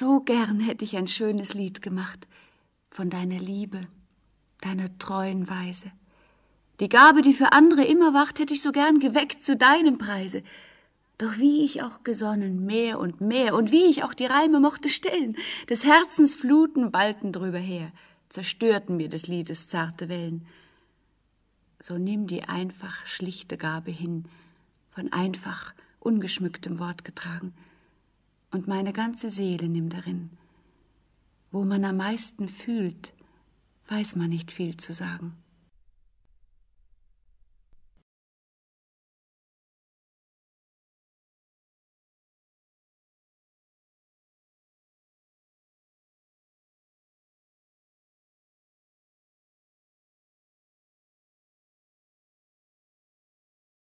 So gern hätte ich ein schönes Lied gemacht von deiner Liebe, deiner treuen Weise. Die Gabe, die für andere immer wacht, hätte ich so gern geweckt zu deinem Preise. Doch wie ich auch gesonnen, mehr und mehr, und wie ich auch die Reime mochte stillen, des Herzens Fluten walten drüber her, zerstörten mir des Liedes zarte Wellen. So nimm die einfach schlichte Gabe hin, von einfach ungeschmücktem Wort getragen, und meine ganze Seele nimmt darin. Wo man am meisten fühlt, weiß man nicht viel zu sagen.